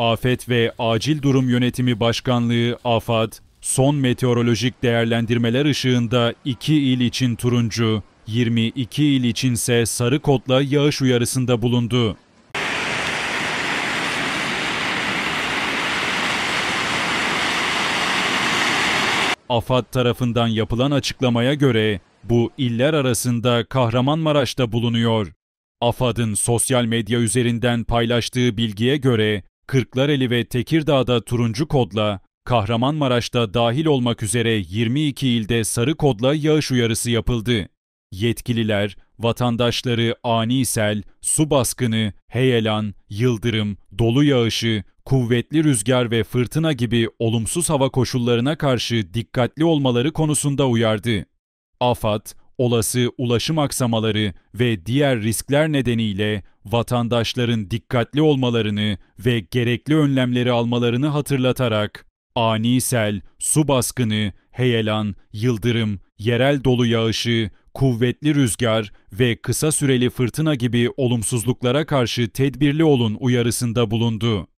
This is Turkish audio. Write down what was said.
Afet ve Acil Durum Yönetimi Başkanlığı AFAD, son meteorolojik değerlendirmeler ışığında 2 il için turuncu, 22 il içinse sarı kodla yağış uyarısında bulundu. AFAD tarafından yapılan açıklamaya göre bu iller arasında Kahramanmaraş'ta bulunuyor. AFAD'ın sosyal medya üzerinden paylaştığı bilgiye göre Kırklareli ve Tekirdağ'da turuncu kodla, Kahramanmaraş'ta dahil olmak üzere 22 ilde sarı kodla yağış uyarısı yapıldı. Yetkililer, vatandaşları ani sel, su baskını, heyelan, yıldırım, dolu yağışı, kuvvetli rüzgar ve fırtına gibi olumsuz hava koşullarına karşı dikkatli olmaları konusunda uyardı. AFAD, olası ulaşım aksamaları ve diğer riskler nedeniyle vatandaşların dikkatli olmalarını ve gerekli önlemleri almalarını hatırlatarak ani sel, su baskını, heyelan, yıldırım, yerel dolu yağışı, kuvvetli rüzgar ve kısa süreli fırtına gibi olumsuzluklara karşı tedbirli olun uyarısında bulundu.